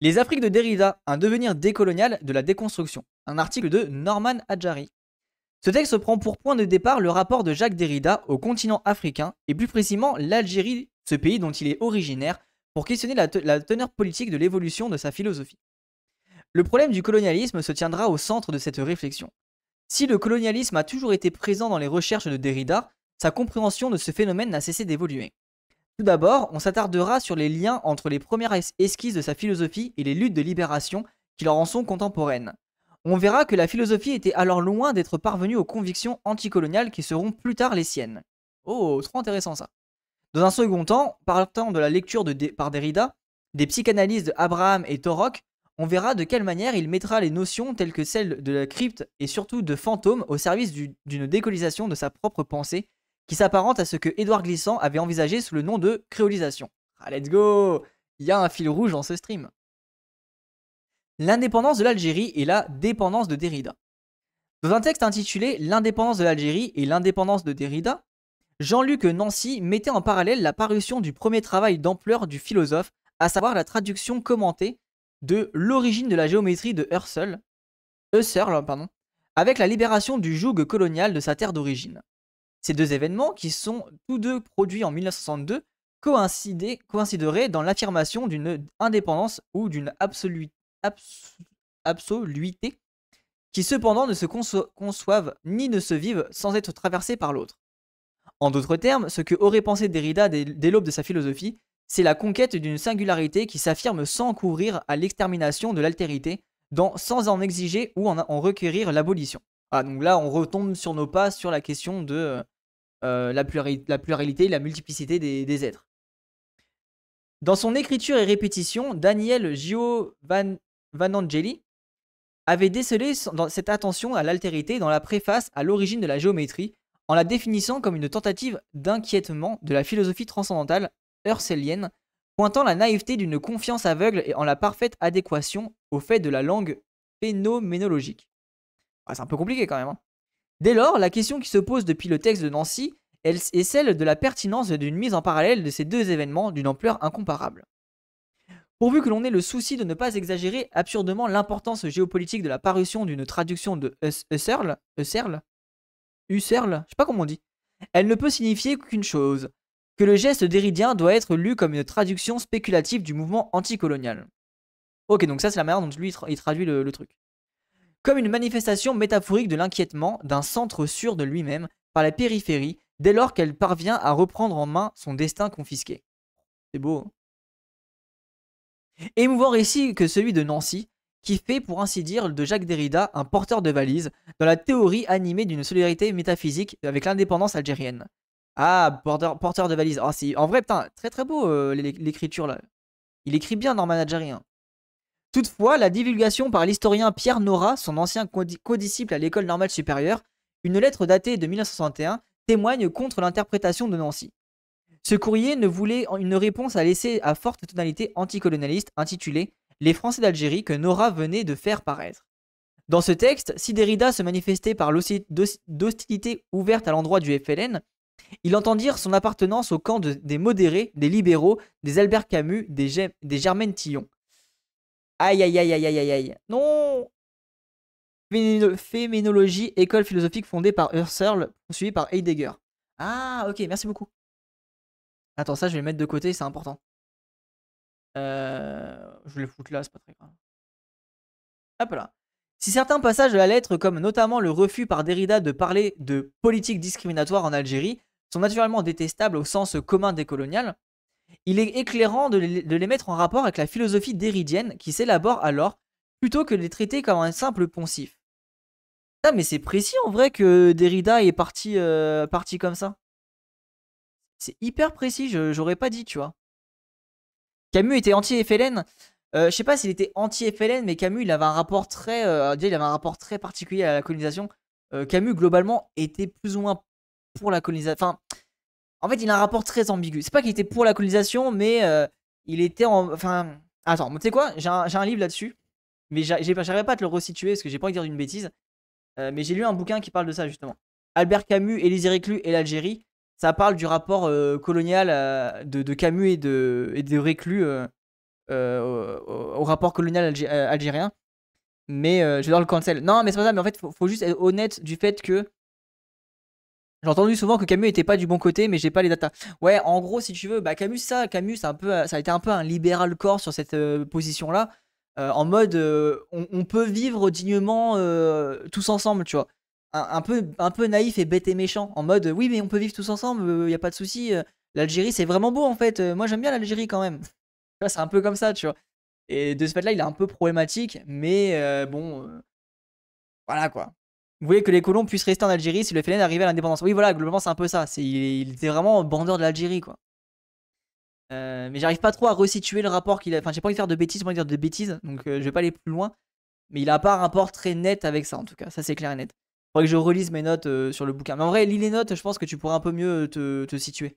Les Afriques de Derrida, un devenir décolonial de la déconstruction, un article de Norman Adjari. Ce texte prend pour point de départ le rapport de Jacques Derrida au continent africain, et plus précisément l'Algérie, ce pays dont il est originaire, pour questionner la, la teneur politique de l'évolution de sa philosophie. Le problème du colonialisme se tiendra au centre de cette réflexion. Si le colonialisme a toujours été présent dans les recherches de Derrida, sa compréhension de ce phénomène n'a cessé d'évoluer. Tout d'abord, on s'attardera sur les liens entre les premières esquisses de sa philosophie et les luttes de libération qui leur en sont contemporaines. On verra que la philosophie était alors loin d'être parvenue aux convictions anticoloniales qui seront plus tard les siennes. Oh, trop intéressant ça. Dans un second temps, partant de la lecture de par Derrida, des psychanalyses de Abraham et Torok, on verra de quelle manière il mettra les notions telles que celles de la crypte et surtout de fantôme au service d'une décolisation de sa propre pensée qui s'apparente à ce que Édouard Glissant avait envisagé sous le nom de créolisation. Ah, let's go Il y a un fil rouge dans ce stream. L'indépendance de l'Algérie et la dépendance de Derrida. Dans un texte intitulé L'indépendance de l'Algérie et l'indépendance de Derrida, Jean-Luc Nancy mettait en parallèle la parution du premier travail d'ampleur du philosophe, à savoir la traduction commentée de L'origine de la géométrie de Husserl, Husserl pardon, avec la libération du joug colonial de sa terre d'origine. Ces deux événements, qui sont tous deux produits en 1962, coïncideraient dans l'affirmation d'une indépendance ou d'une absoluité, qui cependant ne se conçoivent ni ne se vivent sans être traversés par l'autre. En d'autres termes, ce que aurait pensé Derrida dès, l'aube de sa philosophie, c'est la conquête d'une singularité qui s'affirme sans courir à l'extermination de l'altérité, sans en exiger ou en requérir l'abolition. Ah, donc là, on retombe sur nos pas sur la question de euh, la, pluralité, la la multiplicité des, êtres. Dans son écriture et répétition, Daniel Giovanangeli avait décelé cette attention à l'altérité dans la préface à l'origine de la géométrie, en la définissant comme une tentative d'inquiétement de la philosophie transcendantale hercelienne, pointant la naïveté d'une confiance aveugle et en la parfaite adéquation au fait de la langue phénoménologique. Ah, c'est un peu compliqué quand même. Hein. Dès lors, la question qui se pose depuis le texte de Nancy est celle de la pertinence d'une mise en parallèle de ces deux événements d'une ampleur incomparable. Pourvu que l'on ait le souci de ne pas exagérer absurdement l'importance géopolitique de la parution d'une traduction de Husserl, Husserl, Husserl, je sais pas comment on dit, elle ne peut signifier qu'une chose, que le geste d'Héridien doit être lu comme une traduction spéculative du mouvement anticolonial. Ok, donc ça c'est la manière dont lui il traduit le truc comme une manifestation métaphorique de l'inquiétement d'un centre sûr de lui-même par la périphérie dès lors qu'elle parvient à reprendre en main son destin confisqué. C'est beau. Hein Émouvant récit que celui de Nancy, qui fait pour ainsi dire de Jacques Derrida un porteur de valise dans la théorie animée d'une solidarité métaphysique avec l'indépendance algérienne. Ah, porteur, de valise. Ah, en vrai, putain, très très beau euh, l'écriture là. Il écrit bien Norman Algérien. Toutefois, la divulgation par l'historien Pierre Nora, son ancien codisciple à l'école normale supérieure, une lettre datée de 1961 témoigne contre l'interprétation de Nancy. Ce courrier ne voulait une réponse à laisser à forte tonalité anticolonialiste intitulée « Les Français d'Algérie que Nora venait de faire paraître. Dans ce texte, si Derrida se manifestait par l'hostilité ouverte à l'endroit du FLN, il dire son appartenance au camp des modérés, des libéraux, des Albert Camus, des, des Germaine Tillon. Aïe, aïe, aïe, aïe, aïe, aïe. aïe Non Féminologie, école philosophique fondée par Husserl, suivie par Heidegger. Ah, ok, merci beaucoup. Attends, ça, je vais le mettre de côté, c'est important. Euh, je le foutre là, c'est pas très grave. Hop là. Si certains passages de la lettre, comme notamment le refus par Derrida de parler de politique discriminatoire en Algérie, sont naturellement détestables au sens commun des décolonial, il est éclairant de les, mettre en rapport avec la philosophie d'Éridienne qui s'élabore alors, plutôt que de les traiter comme un simple poncif. Ah, mais c'est précis en vrai que Derrida est parti, euh, parti comme ça. C'est hyper précis, j'aurais pas dit, tu vois. Camus était anti-FLN. Euh, je sais pas s'il était anti-FLN, mais Camus, il avait un rapport très, euh, déjà il avait un rapport très particulier à la colonisation. Camus, globalement, était plus ou moins pour la colonisation. Enfin, en fait, il a un rapport très ambigu. C'est pas qu'il était pour la colonisation, mais euh, il était en. Enfin. Attends, tu sais quoi J'ai un, livre là-dessus, mais j'arrive pas à te le resituer parce que j'ai pas envie de dire une bêtise. Euh, mais j'ai lu un bouquin qui parle de ça justement. Albert Camus, Élisée Reclus et l'Algérie. Ça parle du rapport euh, colonial de, Camus et de, et Reclus au, rapport colonial algérien. Mais je vais dans le cancel. Non, mais c'est pas ça, mais en fait, faut juste être honnête du fait que j'ai entendu souvent que Camus était pas du bon côté, mais j'ai pas les datas. Ouais, en gros, si tu veux, bah Camus, ça, Camus, un peu, ça a été un peu un libéral corps sur cette euh, position-là, euh, en mode euh, on, peut vivre dignement tous ensemble, tu vois. Un, peu, un peu naïf et bête et méchant, en mode oui, mais on peut vivre tous ensemble, il n'y a pas de souci. L'Algérie, c'est vraiment beau en fait. moi, j'aime bien l'Algérie quand même. c'est un peu comme ça, tu vois. Et de ce fait-là, il est un peu problématique, mais bon, voilà quoi. Vous voulez que les colons puissent rester en Algérie si le FLN arrivait à l'indépendance. Oui, voilà, globalement, c'est un peu ça. C'est, il, était vraiment bandeur de l'Algérie, quoi. Euh, mais j'arrive pas trop à resituer le rapport qu'il a. Enfin, j'ai pas envie de faire de bêtises, j'ai pas de dire de bêtises, donc euh, je vais pas aller plus loin. Mais il a pas un rapport très net avec ça, en tout cas. Ça, c'est clair et net. Faudrait que je relise mes notes euh, sur le bouquin. Mais en vrai, lis les notes, je pense que tu pourras un peu mieux te, situer.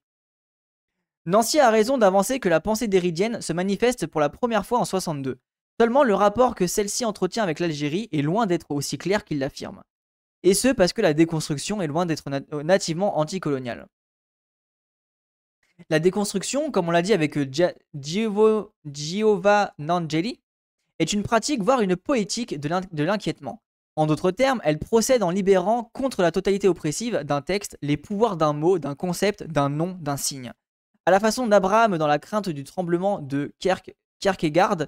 Nancy a raison d'avancer que la pensée d'Éridienne se manifeste pour la première fois en 62. Seulement, le rapport que celle-ci entretient avec l'Algérie est loin d'être aussi clair qu'il l'affirme et ce parce que la déconstruction est loin d'être euh, nativement anticoloniale. La déconstruction, comme on l'a dit avec euh, Giova Nangeli, est une pratique, voire une poétique de l'inquiétement. En d'autres termes, elle procède en libérant contre la totalité oppressive d'un texte les pouvoirs d'un mot, d'un concept, d'un nom, d'un signe. À la façon d'Abraham dans la crainte du tremblement de Kierkegaard,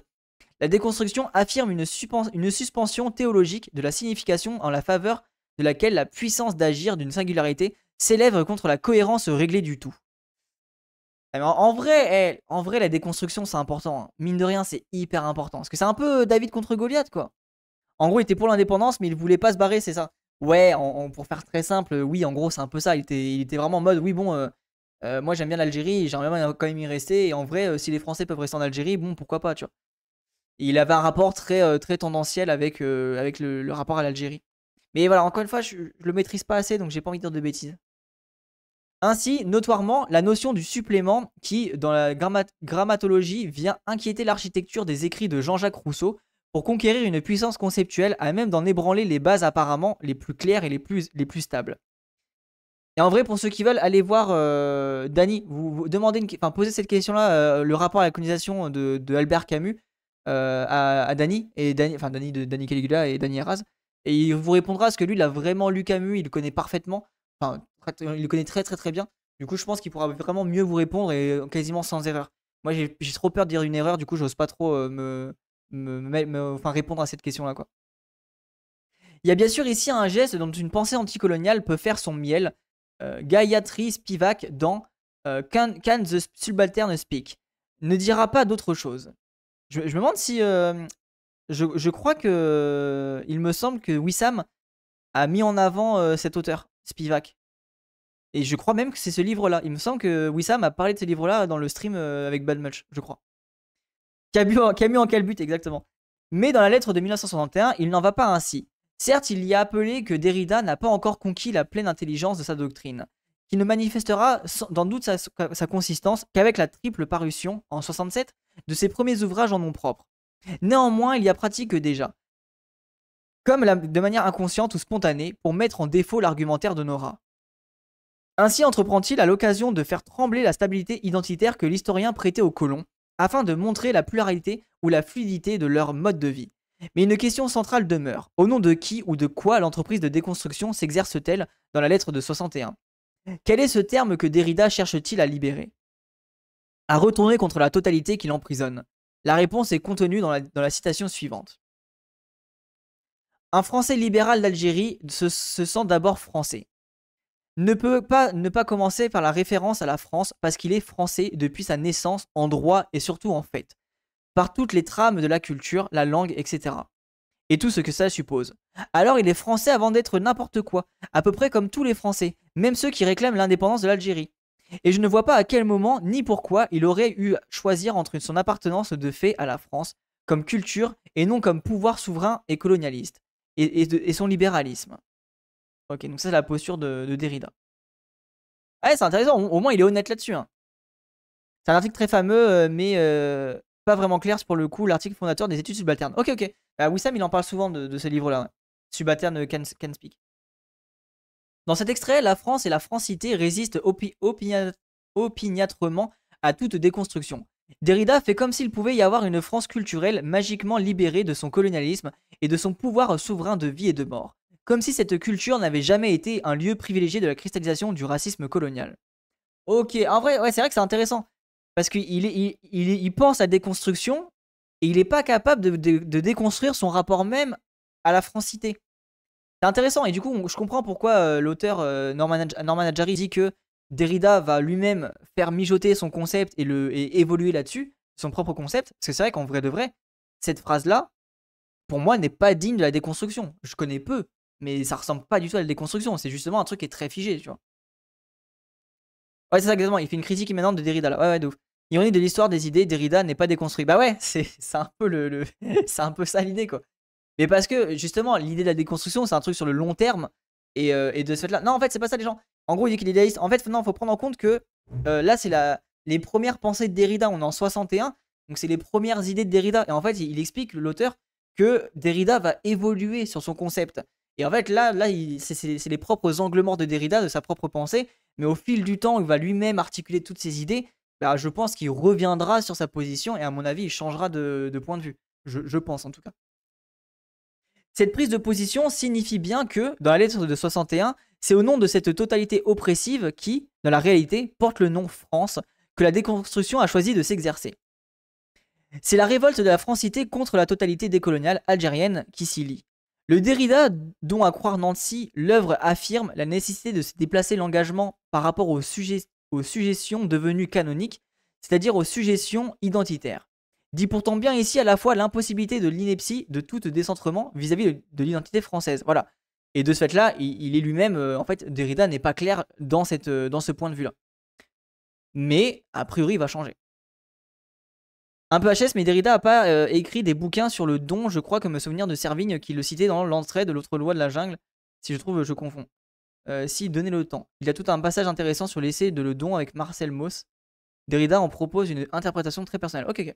la déconstruction affirme une, une suspension théologique de la signification en la faveur de laquelle la puissance d'agir d'une singularité s'élève contre la cohérence réglée du tout. Eh ben, en vrai, eh, en vrai, la déconstruction, c'est important. Hein. Mine de rien, c'est hyper important. Parce que c'est un peu euh, David contre Goliath, quoi. En gros, il était pour l'indépendance, mais il voulait pas se barrer, c'est ça. Ouais, pour faire très simple, oui, en gros, c'est un peu ça. Il était, vraiment en mode, oui, bon, euh, euh, moi j'aime bien l'Algérie, j'aimerais quand même y rester. Et en vrai, si les Français peuvent rester en Algérie, bon, pourquoi pas, tu vois. il avait un rapport très, très tendanciel avec, avec le rapport à l'Algérie. Mais voilà, encore une fois, je, le maîtrise pas assez, donc j'ai pas envie de dire de bêtises. Ainsi, notoirement, la notion du supplément qui, dans la grammatologie, vient inquiéter l'architecture des écrits de Jean-Jacques Rousseau pour conquérir une puissance conceptuelle à même d'en ébranler les bases apparemment les plus claires et les plus, les plus stables. Et en vrai, pour ceux qui veulent, aller voir euh, Dany, vous, demandez, une, enfin, posez cette question-là, euh, le rapport à la colonisation de, Albert Camus euh, à, Dany, enfin de Dany Caligula et Dany Eras. Et il vous répondra parce que lui, il a vraiment lu Camus, il le connaît parfaitement. Enfin, il le connaît très très très bien. Du coup, je pense qu'il pourra vraiment mieux vous répondre et euh, quasiment sans erreur. Moi, j'ai trop peur de dire une erreur, du coup, j'ose pas trop euh, me, me, enfin, répondre à cette question-là. quoi. Il y a bien sûr ici un geste dont une pensée anticoloniale peut faire son miel. Euh, Gayatri Spivak dans Can, the Subaltern Speak ne dira pas d'autre chose. je, me demande si je, crois que. Il me semble que Wissam a mis en avant euh, cet auteur, Spivak. Et je crois même que c'est ce livre-là. Il me semble que Wissam a parlé de ce livre-là dans le stream euh, avec Badmulch, je crois. Camus en, en quel but, exactement. Mais dans la lettre de 1961, il n'en va pas ainsi. Certes, il y a appelé que Derrida n'a pas encore conquis la pleine intelligence de sa doctrine, qui ne manifestera dans doute sa, sa consistance qu'avec la triple parution, en 67, de ses premiers ouvrages en nom propre, Néanmoins, il y a pratique déjà, comme de manière inconsciente ou spontanée, pour mettre en défaut l'argumentaire de Nora. Ainsi entreprend-il à l'occasion de faire trembler la stabilité identitaire que l'historien prêtait aux colons, afin de montrer la pluralité ou la fluidité de leur mode de vie. Mais une question centrale demeure. Au nom de qui ou de quoi l'entreprise de déconstruction s'exerce-t-elle dans la lettre de 61 Quel est ce terme que Derrida cherche-t-il à libérer À retourner contre la totalité qui l'emprisonne la réponse est contenue dans la, citation suivante. Un Français libéral d'Algérie se, se sent d'abord français. Ne peut pas ne pas commencer par la référence à la France parce qu'il est français depuis sa naissance en droit et surtout en fait, par toutes les trames de la culture, la langue, etc. Et tout ce que ça suppose. Alors il est français avant d'être n'importe quoi, à peu près comme tous les Français, même ceux qui réclament l'indépendance de l'Algérie et je ne vois pas à quel moment ni pourquoi il aurait eu à choisir entre son appartenance de fait à la France comme culture et non comme pouvoir souverain et colonialiste, et, son libéralisme. Ok, donc ça c'est la posture de, Derrida. Ah ouais, c'est intéressant, au, moins il est honnête là-dessus. Hein. C'est un article très fameux, euh, mais euh, pas vraiment clair pour le coup, l'article fondateur des études subalternes. Ok, ok. Bah, Wissam, il en parle souvent de, ce livre-là. Subalternes Subalterne can euh, Speak. Dans cet extrait, la France et la francité résistent opiniâtrement à toute déconstruction. Derrida fait comme s'il pouvait y avoir une France culturelle magiquement libérée de son colonialisme et de son pouvoir souverain de vie et de mort, comme si cette culture n'avait jamais été un lieu privilégié de la cristallisation du racisme colonial. Ok, en vrai, ouais, c'est vrai que c'est intéressant, parce qu'il pense à déconstruction et il n'est pas capable de déconstruire son rapport même à la francité. C'est intéressant, et du coup, je comprends pourquoi euh, l'auteur euh, Norman, Adjari dit que Derrida va lui-même faire mijoter son concept et, le, évoluer là-dessus, son propre concept, parce que c'est vrai qu'en vrai de vrai, cette phrase-là, pour moi, n'est pas digne de la déconstruction. Je connais peu, mais ça ressemble pas du tout à la déconstruction, c'est justement un truc qui est très figé, tu vois. Ouais, c'est ça exactement, il fait une critique maintenant de Derrida, là. ouais, ouais, de ouf. de l'histoire des idées, Derrida n'est pas déconstruit. Bah ouais, c'est un peu le... c'est un peu ça l'idée, quoi. Mais parce que justement, l'idée de la déconstruction, c'est un truc sur le long terme. Euh, et, de ce fait-là. Non, en fait, c'est pas ça, les gens. En gros, il dit qu'il est idéaliste. En fait, non, faut prendre en compte que euh, là, c'est la... les premières pensées de Derrida. On est en 61. Donc, c'est les premières idées de Derrida. Et en fait, il explique, l'auteur, que Derrida va évoluer sur son concept. Et en fait, là, là c'est les propres angles morts de Derrida, de sa propre pensée. Mais au fil du temps, il va lui-même articuler toutes ses idées. Bah, je pense qu'il reviendra sur sa position et, à mon avis, il changera de, de point de vue. Je, je pense, en tout cas. Cette prise de position signifie bien que, dans la lettre de 61, c'est au nom de cette totalité oppressive qui, dans la réalité, porte le nom France, que la déconstruction a choisi de s'exercer. C'est la révolte de la francité contre la totalité décoloniale algérienne qui s'y lie. Le Derrida, dont à croire Nancy, l'œuvre affirme la nécessité de se déplacer l'engagement par rapport aux suggestions devenues canoniques, c'est-à-dire aux suggestions identitaires dit pourtant bien ici à la fois l'impossibilité de l'ineptie de tout décentrement vis-à-vis de, l'identité française. Voilà. Et de ce fait-là, il, est lui-même, euh, en fait, Derrida n'est pas clair dans, cette, euh, dans ce point de vue-là. Mais, a priori, il va changer. Un peu HS, mais Derrida n'a pas euh, écrit des bouquins sur le don, je crois que me souvenir de Servigne qui le citait dans l'entrée de l'autre loi de la jungle. Si je trouve, je confonds. si, donnez le temps. Il y a tout un passage intéressant sur l'essai de Le Don avec Marcel Mauss. Derrida en propose une interprétation très personnelle. Ok, ok.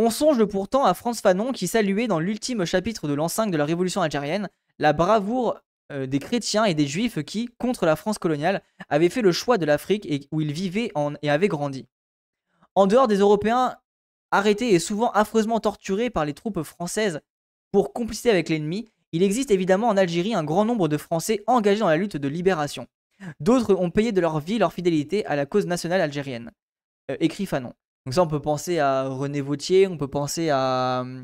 On songe pourtant à France Fanon qui saluait dans l'ultime chapitre de l'enceinte de la Révolution algérienne la bravoure euh, des chrétiens et des juifs qui, contre la France coloniale, avaient fait le choix de l'Afrique et où ils vivaient et avaient grandi. En dehors des Européens arrêtés et souvent affreusement torturés par les troupes françaises pour complicité avec l'ennemi, il existe évidemment en Algérie un grand nombre de Français engagés dans la lutte de libération. D'autres ont payé de leur vie leur fidélité à la cause nationale algérienne, euh, écrit Fanon. Donc ça, on peut penser à René Vautier, on peut penser à... Euh,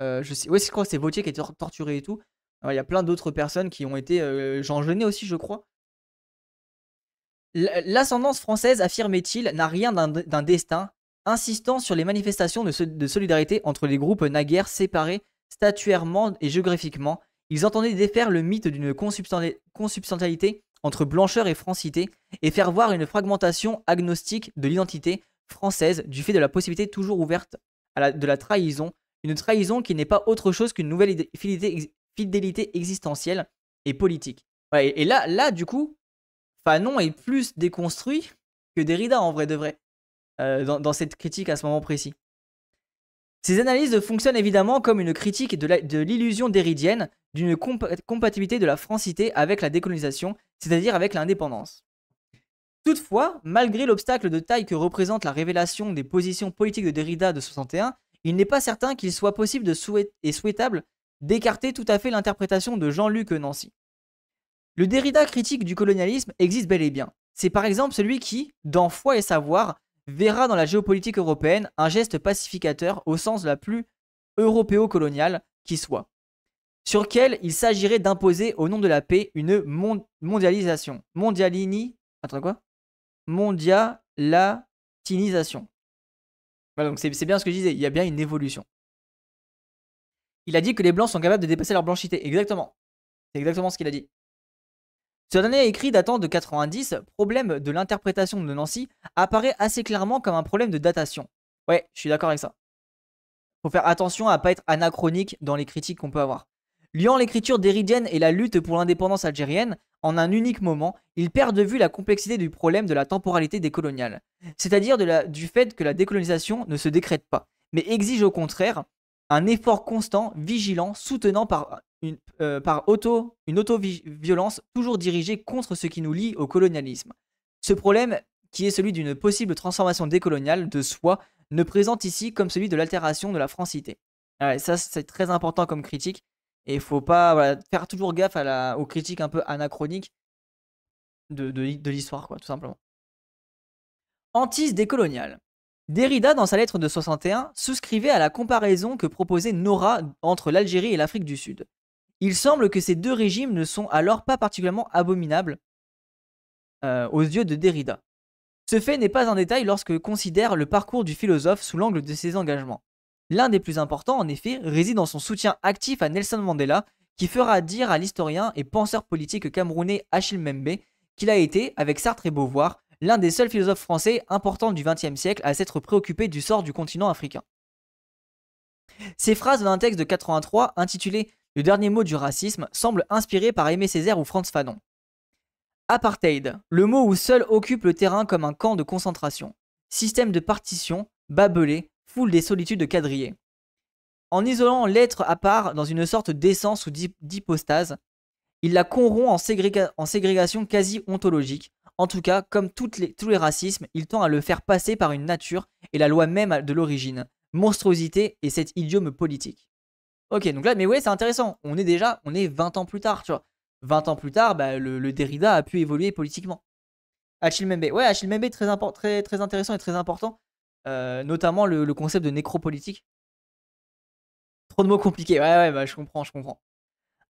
euh, je, sais, ouais, je crois que c'est Vautier qui a été torturé et tout. il y a plein d'autres personnes qui ont été... Euh, j'en aussi, je crois. L'ascendance française, affirmait-il, n'a rien d'un destin, insistant sur les manifestations de, de solidarité entre les groupes naguère séparés statuairement et géographiquement. Ils entendaient défaire le mythe d'une consubstantialité entre blancheur et francité et faire voir une fragmentation agnostique de l'identité française du fait de la possibilité toujours ouverte de la trahison, une trahison qui n'est pas autre chose qu'une nouvelle fidélité, existentielle et politique. et, là, là, du coup, Fanon est plus déconstruit que Derrida en vrai de vrai, euh, dans, cette critique à ce moment précis. Ces analyses fonctionnent évidemment comme une critique de l'illusion déridienne d'une compatibilité de la francité avec la décolonisation, c'est-à-dire avec l'indépendance. Toutefois, malgré l'obstacle de taille que représente la révélation des positions politiques de Derrida de 61, il n'est pas certain qu'il soit possible et souhaitable d'écarter tout à fait l'interprétation de Jean-Luc Nancy. Le Derrida critique du colonialisme existe bel et bien. C'est par exemple celui qui, dans Foi et Savoir, verra dans la géopolitique européenne un geste pacificateur au sens la plus européo colonial qui soit, sur lequel il s'agirait d'imposer au nom de la paix une mondialisation, mondialini, attends quoi mondialatinisation. Voilà, donc c'est bien ce que je disais, il y a bien une évolution. Il a dit que les blancs sont capables de dépasser leur blanchité. Exactement. C'est exactement ce qu'il a dit. Ce dernier écrit datant de 90, problème de l'interprétation de Nancy, apparaît assez clairement comme un problème de datation. Ouais, je suis d'accord avec ça. Faut faire attention à pas être anachronique dans les critiques qu'on peut avoir. Liant l'écriture d'Éridienne et la lutte pour l'indépendance algérienne, en un unique moment, il perd de vue la complexité du problème de la temporalité décoloniale, c'est-à-dire du fait que la décolonisation ne se décrète pas, mais exige au contraire un effort constant, vigilant, soutenant par une, euh, auto, une violence toujours dirigée contre ce qui nous lie au colonialisme. Ce problème, qui est celui d'une possible transformation décoloniale de soi, ne présente ici comme celui de l'altération de la francité. Ah ça, c'est très important comme critique. Et il faut pas faire toujours gaffe à la, aux critiques un peu anachroniques de, l'histoire, quoi, tout simplement. Antise décoloniale. Derrida, dans sa lettre de 61, souscrivait à la comparaison que proposait Nora entre l'Algérie et l'Afrique du Sud. Il semble que ces deux régimes ne sont alors pas particulièrement abominables euh, aux yeux de Derrida. Ce fait n'est pas un détail lorsque considère le parcours du philosophe sous l'angle de ses engagements. L'un des plus importants, en effet, réside dans son soutien actif à Nelson Mandela, qui fera dire à l'historien et penseur politique camerounais Achille Membe qu'il a été, avec Sartre et Beauvoir, l'un des seuls philosophes français importants du XXe siècle à s'être préoccupé du sort du continent africain. Ces phrases d'un texte de 83 intitulé Le dernier mot du racisme semblent inspirées par Aimé Césaire ou Franz Fanon. Apartheid, le mot où seul occupe le terrain comme un camp de concentration, système de partition, babelé, des solitudes de En isolant l'être à part dans une sorte d'essence ou d'hypostase, il la corrompt en, ségrégation quasi ontologique. En tout cas, comme tous les racismes, il tend à le faire passer par une nature et la loi même de l'origine, monstruosité et cet idiome politique. Ok, donc là, mais ouais, c'est intéressant. On est déjà, on est 20 ans plus tard, tu vois. 20 ans plus tard, bah, le, Derrida a pu évoluer politiquement. Achille Mbembe, ouais, Achille Mbembe, très, très, très intéressant et très important. Euh, notamment le, concept de nécropolitique. Trop de mots compliqués, ouais, ouais, bah, je comprends, je comprends.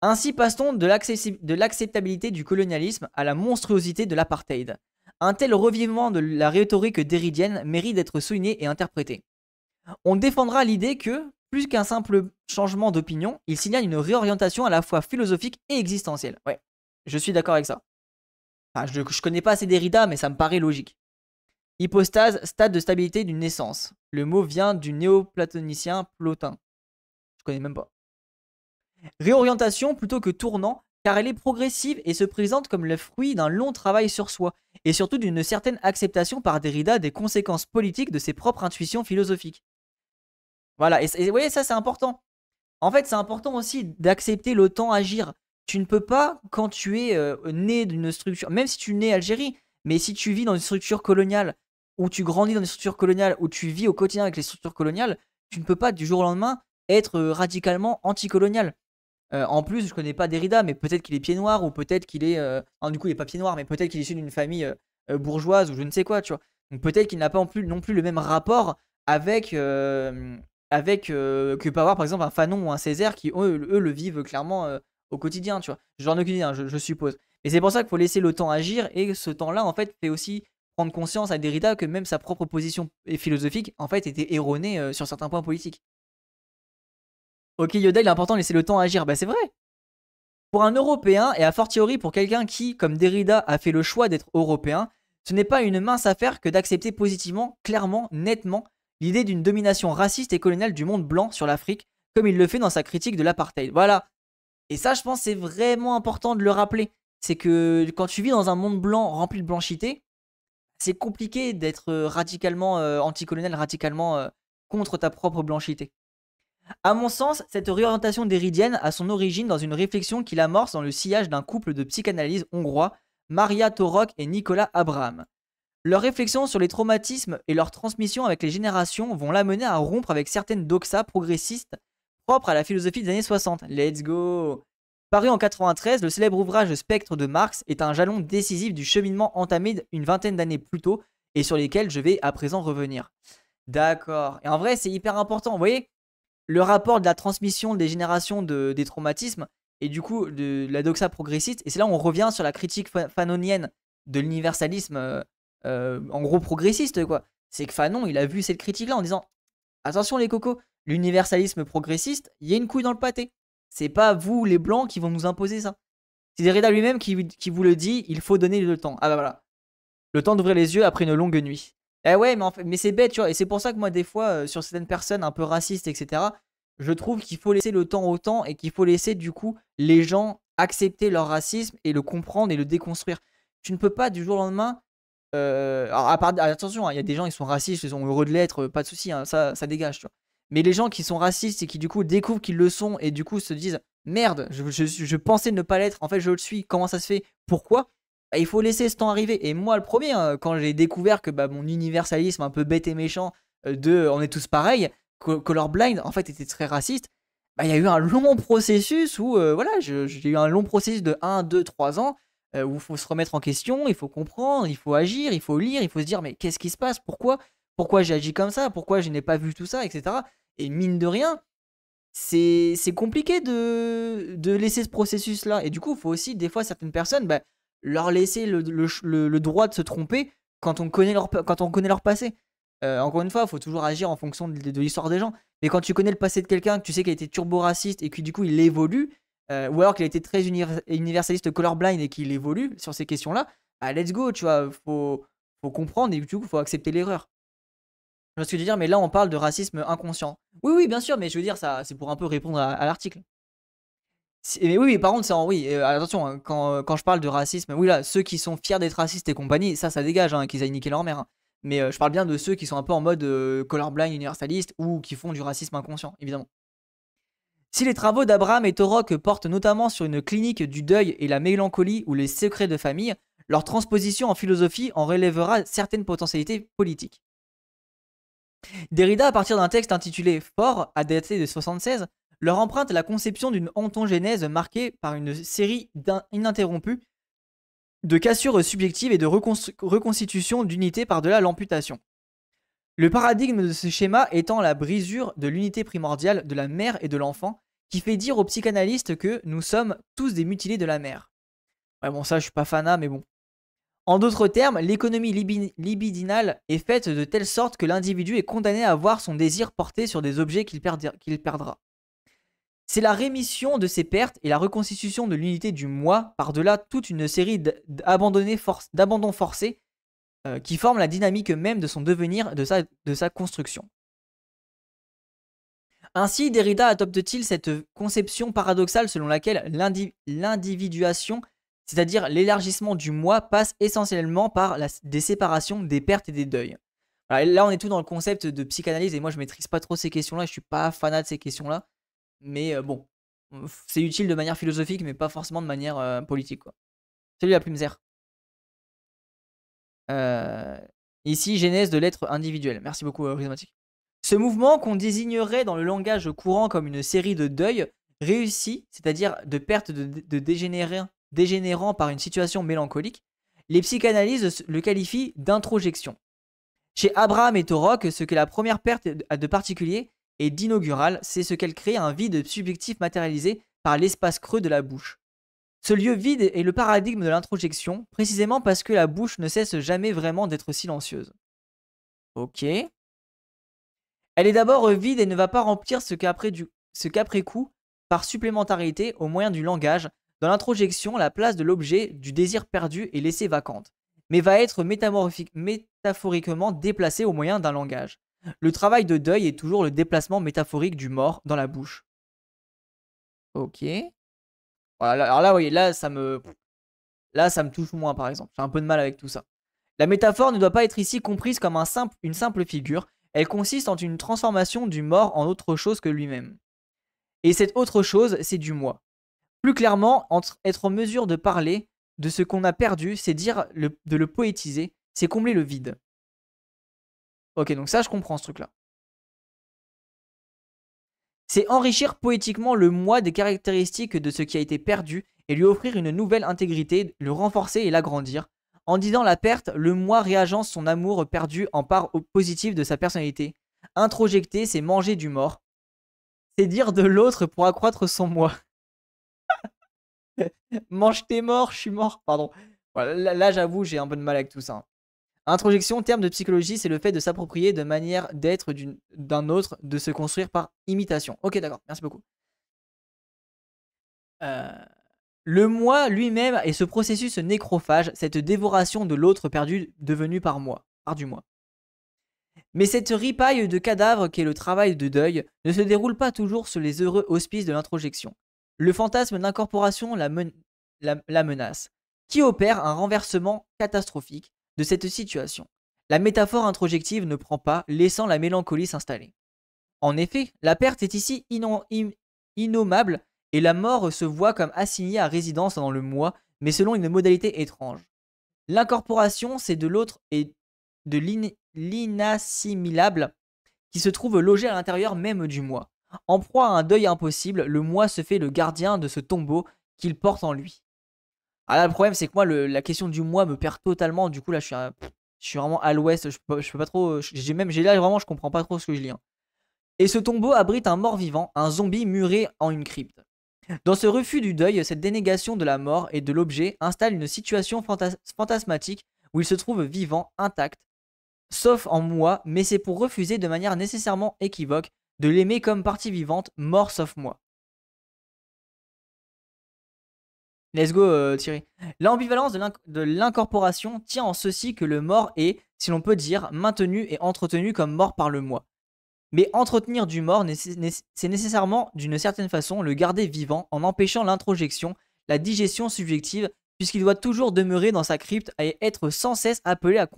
Ainsi passe-t-on de l'acceptabilité du colonialisme à la monstruosité de l'apartheid. Un tel revivement de la rhétorique déridienne mérite d'être souligné et interprété. On défendra l'idée que, plus qu'un simple changement d'opinion, il signale une réorientation à la fois philosophique et existentielle. Ouais, je suis d'accord avec ça. Enfin, je, connais pas assez Derrida, mais ça me paraît logique. Hypostase, stade de stabilité d'une naissance. Le mot vient du néoplatonicien Plotin. Je connais même pas. Réorientation plutôt que tournant, car elle est progressive et se présente comme le fruit d'un long travail sur soi, et surtout d'une certaine acceptation par Derrida des conséquences politiques de ses propres intuitions philosophiques. Voilà, et, vous voyez, ça c'est important. En fait, c'est important aussi d'accepter le temps agir. Tu ne peux pas, quand tu es euh, né d'une structure, même si tu es né Algérie, mais si tu vis dans une structure coloniale, où tu grandis dans des structures coloniales, où tu vis au quotidien avec les structures coloniales, tu ne peux pas du jour au lendemain être euh, radicalement anticolonial. Euh, en plus, je connais pas Derrida, mais peut-être qu'il est pied noir, ou peut-être qu'il est. Euh, du coup, il est pas pied noir, mais peut-être qu'il est issu d'une famille bourgeoise, ou je ne sais quoi, tu vois. Donc peut-être qu'il n'a pas non plus, le même rapport avec. avec que peut avoir, par exemple, un Fanon ou un Césaire qui, eux, le vivent clairement au quotidien, tu vois. genre ai aucune hein, je, je, suppose. Et c'est pour ça qu'il faut laisser le temps agir, et ce temps-là, en fait, fait aussi prendre conscience à Derrida que même sa propre position philosophique, en fait, était erronée euh, sur certains points politiques. Ok, Yoda, il est important de laisser le temps agir. Bah, c'est vrai. Pour un Européen, et a fortiori pour quelqu'un qui, comme Derrida, a fait le choix d'être Européen, ce n'est pas une mince affaire que d'accepter positivement, clairement, nettement, l'idée d'une domination raciste et coloniale du monde blanc sur l'Afrique, comme il le fait dans sa critique de l'apartheid. Voilà. Et ça, je pense, c'est vraiment important de le rappeler. C'est que quand tu vis dans un monde blanc rempli de blanchité, c'est compliqué d'être radicalement anticolonial, radicalement contre ta propre blanchité. À mon sens, cette réorientation déridienne a son origine dans une réflexion qu'il amorce dans le sillage d'un couple de psychanalyse hongrois, Maria Torok et Nicolas Abraham. Leurs réflexions sur les traumatismes et leur transmission avec les générations vont l'amener à rompre avec certaines doxas progressistes propres à la philosophie des années 60. Let's go Paru en 93, le célèbre ouvrage Spectre de Marx est un jalon décisif du cheminement entamé une vingtaine d'années plus tôt et sur lesquels je vais à présent revenir. D'accord. Et en vrai, c'est hyper important. Vous voyez, le rapport de la transmission des générations des traumatismes et du coup de, la doxa progressiste, et c'est là où on revient sur la critique fanonienne de l'universalisme euh, euh, en gros progressiste, quoi. C'est que Fanon, il a vu cette critique-là en disant Attention les cocos, l'universalisme progressiste, il y a une couille dans le pâté. C'est pas vous, les blancs, qui vont nous imposer ça. C'est Derrida lui-même qui, vous le dit, il faut donner le temps. Ah bah voilà. Le temps d'ouvrir les yeux après une longue nuit. Eh ouais, mais, en fait, mais c'est bête, tu vois. Et c'est pour ça que moi, des fois, euh, sur certaines personnes un peu racistes, etc., je trouve qu'il faut laisser le temps au temps et qu'il faut laisser, du coup, les gens accepter leur racisme et le comprendre et le déconstruire. Tu ne peux pas, du jour au lendemain, euh, attention, hein, il y a des gens, qui sont racistes, ils sont heureux de l'être, pas de souci, hein, ça, ça dégage. Tu vois. Mais les gens qui sont racistes et qui du coup découvrent qu'ils le sont et du coup se disent merde, je, pensais ne pas l'être, en fait je le suis, comment ça se fait, pourquoi bah, Il faut laisser ce temps arriver. Et moi le premier, hein, quand j'ai découvert que bah, mon universalisme un peu bête et méchant euh, de on est tous pareils, colorblind en fait était très raciste, bah, il y a eu un long processus où euh, voilà, j'ai eu un long processus de 1, 2, 3 ans euh, où il faut se remettre en question, il faut comprendre, il faut agir, il faut lire, il faut se dire mais qu'est-ce qui se passe, pourquoi pourquoi j'ai agi comme ça, pourquoi je n'ai pas vu tout ça, etc. Et mine de rien, c'est compliqué de, laisser ce processus-là. Et du coup, il faut aussi, des fois, certaines personnes, bah, leur laisser le, droit de se tromper quand on connaît leur, quand on connaît leur passé. Euh, encore une fois, il faut toujours agir en fonction de, l'histoire des gens. Mais quand tu connais le passé de quelqu'un, que tu sais qu'il a été turbo-raciste et que du coup il évolue, euh, ou alors qu'il a été très universaliste colorblind et qu'il évolue sur ces questions-là, bah, let's go, tu vois, faut, faut comprendre et du coup, faut accepter l'erreur. Je me suis dit dire, mais là, on parle de racisme inconscient. Oui, oui, bien sûr, mais je veux dire, ça, c'est pour un peu répondre à, l'article. Mais oui, par contre, c'est en... oui, euh, attention, hein, euh, quand, je parle de racisme, oui, là, ceux qui sont fiers d'être racistes et compagnie, ça, ça dégage, hein, qu'ils aient niqué leur mère. Hein. Mais euh, je parle bien de ceux qui sont un peu en mode colorblind, universaliste, ou qui font du racisme inconscient, évidemment. Si les travaux d'Abraham et Torok portent notamment sur une clinique du deuil et la mélancolie ou les secrets de famille, leur transposition en philosophie en relèvera certaines potentialités politiques. Derrida, à partir d'un texte intitulé Fort, à dater de 76, leur emprunte la conception d'une ontogénèse marquée par une série ininterrompue de cassures subjectives et de reconstitution d'unité par-delà l'amputation. Le paradigme de ce schéma étant la brisure de l'unité primordiale de la mère et de l'enfant, qui fait dire aux psychanalystes que nous sommes tous des mutilés de la mère. Ouais, bon, ça, je suis pas fanat, mais bon. En d'autres termes, l'économie libidinale est faite de telle sorte que l'individu est condamné à voir son désir porté sur des objets qu'il perdra. C'est la rémission de ses pertes et la reconstitution de l'unité du moi par-delà toute une série d'abandons forcés euh, qui forment la dynamique même de son devenir, de sa, de sa construction. Ainsi, Derrida adopte-t-il cette conception paradoxale selon laquelle l'individuation c'est-à-dire l'élargissement du moi passe essentiellement par des séparations, des pertes et des deuils. là, on est tout dans le concept de psychanalyse et moi, je maîtrise pas trop ces questions-là. Je suis pas fanat de ces questions-là, mais euh, bon, c'est utile de manière philosophique, mais pas forcément de manière euh, politique. Quoi. Salut la plume euh, ici, genèse de l'être individuel. Merci beaucoup, Prismatique. Ce mouvement qu'on désignerait dans le langage courant comme une série de deuils réussis, c'est-à-dire de pertes de, de dégénérés dégénérant par une situation mélancolique, les psychanalyses le qualifient d'introjection. Chez Abraham et Torok, ce que la première perte a de particulier et d'inaugural, c'est ce qu'elle crée un vide subjectif matérialisé par l'espace creux de la bouche. Ce lieu vide est le paradigme de l'introjection, précisément parce que la bouche ne cesse jamais vraiment d'être silencieuse. Ok. Elle est d'abord vide et ne va pas remplir ce qu'après coup, par supplémentarité au moyen du langage, dans l'introjection, la place de l'objet du désir perdu est laissée vacante, mais va être métaphoriquement déplacée au moyen d'un langage. Le travail de deuil est toujours le déplacement métaphorique du mort dans la bouche. Ok. alors là, vous voyez, là, ça me. Là, ça me touche moins, par exemple. J'ai un peu de mal avec tout ça. La métaphore ne doit pas être ici comprise comme un simple, une simple figure. Elle consiste en une transformation du mort en autre chose que lui-même. Et cette autre chose, c'est du moi. Plus clairement, être en mesure de parler de ce qu'on a perdu, c'est dire de le poétiser, c'est combler le vide. Ok, donc ça, je comprends ce truc-là. C'est enrichir poétiquement le moi des caractéristiques de ce qui a été perdu et lui offrir une nouvelle intégrité, le renforcer et l'agrandir. En disant la perte, le moi réagence son amour perdu en part positive de sa personnalité. Introjecter, c'est manger du mort. C'est dire de l'autre pour accroître son moi. Mange tes mort, je suis mort, pardon. là, j'avoue, j'ai un peu de mal avec tout ça. Hein. Introjection, terme de psychologie, c'est le fait de s'approprier de manière d'être d'un autre, de se construire par imitation. Ok, d'accord, merci beaucoup. Euh, le moi lui-même et ce processus nécrophage, cette dévoration de l'autre perdu devenu par moi, par du moi. Mais cette ripaille de cadavres qu'est le travail de deuil ne se déroule pas toujours sous les heureux auspices de l'introjection. Le fantasme d'incorporation la, menace, qui opère un renversement catastrophique de cette situation. La métaphore introjective ne prend pas, laissant la mélancolie s'installer. En effet, la perte est ici innommable et la mort se voit comme assignée à résidence dans le moi, mais selon une modalité étrange. L'incorporation, c'est de l'autre et de l'inassimilable qui se trouve logé à l'intérieur même du moi. En proie à un deuil impossible, le moi se fait le gardien de ce tombeau qu'il porte en lui. Ah là, le problème, c'est que moi, la question du moi me perd totalement. Du coup, là, je suis, vraiment à l'ouest. Je, peux pas trop. J'ai même, j'ai là vraiment, je comprends pas trop ce que je lis. Hein. Et ce tombeau abrite un mort-vivant, un zombie muré en une crypte. Dans ce refus du deuil, cette dénégation de la mort et de l'objet installe une situation fantasmatique où il se trouve vivant, intact, sauf en moi, mais c'est pour refuser de manière nécessairement équivoque de l'aimer comme partie vivante, mort sauf moi. Let's go euh, Thierry. L'ambivalence de l'incorporation tient en ceci que le mort est, si l'on peut dire, maintenu et entretenu comme mort par le moi. Mais entretenir du mort, c'est nécessairement, d'une certaine façon, le garder vivant en empêchant l'introjection, la digestion subjective, puisqu'il doit toujours demeurer dans sa crypte et être sans cesse appelé à,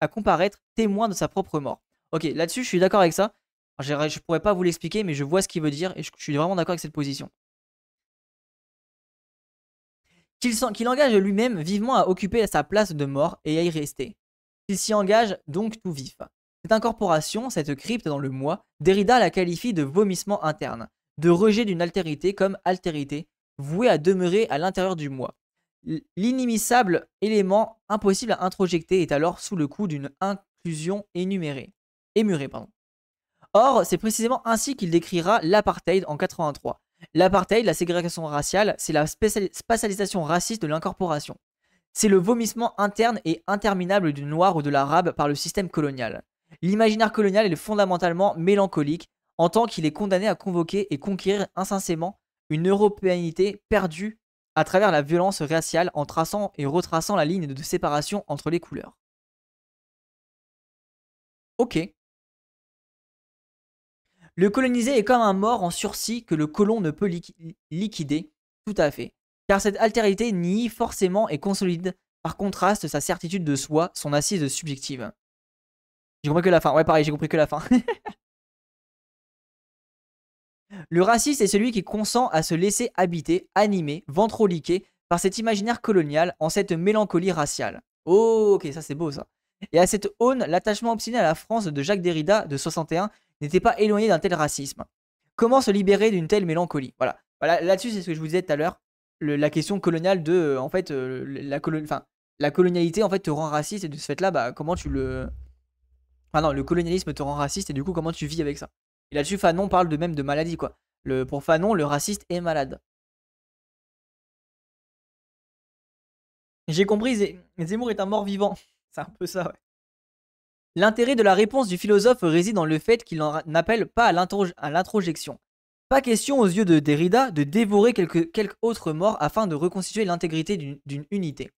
à comparaître témoin de sa propre mort. Ok, là-dessus, je suis d'accord avec ça je ne pourrais pas vous l'expliquer, mais je vois ce qu'il veut dire et je, suis vraiment d'accord avec cette position. Qu'il s'engage engage lui-même vivement à occuper sa place de mort et à y rester. Qu'il s'y engage donc tout vif. Cette incorporation, cette crypte dans le moi, Derrida la qualifie de vomissement interne, de rejet d'une altérité comme altérité, vouée à demeurer à l'intérieur du moi. L'inimissable élément impossible à introjecter est alors sous le coup d'une inclusion énumérée, émurée. Pardon. Or, c'est précisément ainsi qu'il décrira l'apartheid en 83. L'apartheid, la ségrégation raciale, c'est la spatialisation raciste de l'incorporation. C'est le vomissement interne et interminable du noir ou de l'arabe par le système colonial. L'imaginaire colonial est fondamentalement mélancolique en tant qu'il est condamné à convoquer et conquérir insensément une européanité perdue à travers la violence raciale en traçant et retraçant la ligne de séparation entre les couleurs. Ok, le colonisé est comme un mort en sursis que le colon ne peut liquider. Tout à fait. Car cette altérité nie forcément et consolide, par contraste, sa certitude de soi, son assise subjective. J'ai compris que la fin. Ouais, pareil, j'ai compris que la fin. le raciste est celui qui consent à se laisser habiter, animer, ventroliquer par cet imaginaire colonial en cette mélancolie raciale. Oh, ok, ça c'est beau ça. Et à cette aune, l'attachement obstiné à la France de Jacques Derrida de 61 n'était pas éloigné d'un tel racisme. Comment se libérer d'une telle mélancolie Voilà. voilà Là-dessus, c'est ce que je vous disais tout à l'heure. La question coloniale de, euh, en fait, euh, la, la colonialité, en fait, te rend raciste. Et de ce fait-là, bah, comment tu le. Ah non, le colonialisme te rend raciste. Et du coup, comment tu vis avec ça Et là-dessus, Fanon parle de même de maladie, quoi. Le, pour Fanon, le raciste est malade. J'ai compris, Zemmour est un mort vivant. C'est un peu ça, ouais. L'intérêt de la réponse du philosophe réside dans le fait qu'il n'appelle pas à l'introjection. Pas question aux yeux de Derrida de dévorer quelque, quelque autre mort afin de reconstituer l'intégrité d'une unité.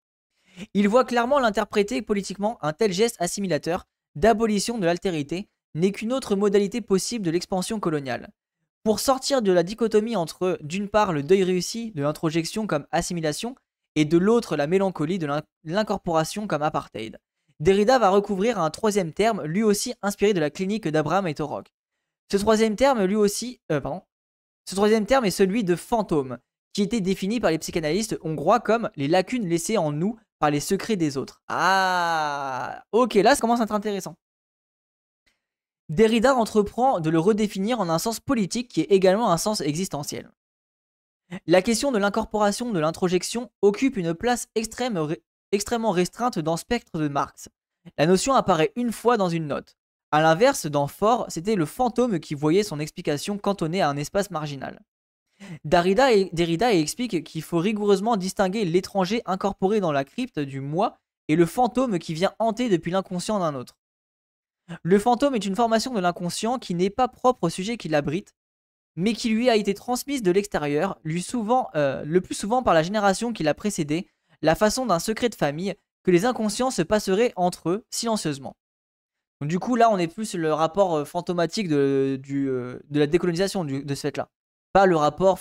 Il voit clairement l'interpréter politiquement un tel geste assimilateur d'abolition de l'altérité n'est qu'une autre modalité possible de l'expansion coloniale. Pour sortir de la dichotomie entre d'une part le deuil réussi de l'introjection comme assimilation et de l'autre la mélancolie de l'incorporation comme apartheid. Derrida va recouvrir un troisième terme, lui aussi inspiré de la clinique d'Abraham et Torok. Ce troisième terme, lui aussi, euh, pardon, ce troisième terme est celui de fantôme, qui était défini par les psychanalystes hongrois comme les lacunes laissées en nous par les secrets des autres. Ah, ok, là ça commence à être intéressant. Derrida entreprend de le redéfinir en un sens politique qui est également un sens existentiel. La question de l'incorporation de l'introjection occupe une place extrême extrêmement restreinte dans Spectre de Marx. La notion apparaît une fois dans une note. A l'inverse, dans Fort, c'était le fantôme qui voyait son explication cantonnée à un espace marginal. Derrida, et, explique qu'il faut rigoureusement distinguer l'étranger incorporé dans la crypte du moi et le fantôme qui vient hanter depuis l'inconscient d'un autre. Le fantôme est une formation de l'inconscient qui n'est pas propre au sujet qui l'abrite, mais qui lui a été transmise de l'extérieur, lui souvent, euh, le plus souvent par la génération qui l'a précédé, la façon d'un secret de famille que les inconscients se passeraient entre eux silencieusement. du coup là on est plus le rapport euh, fantomatique euh, de, la décolonisation de ce fait là. Pas le rapport,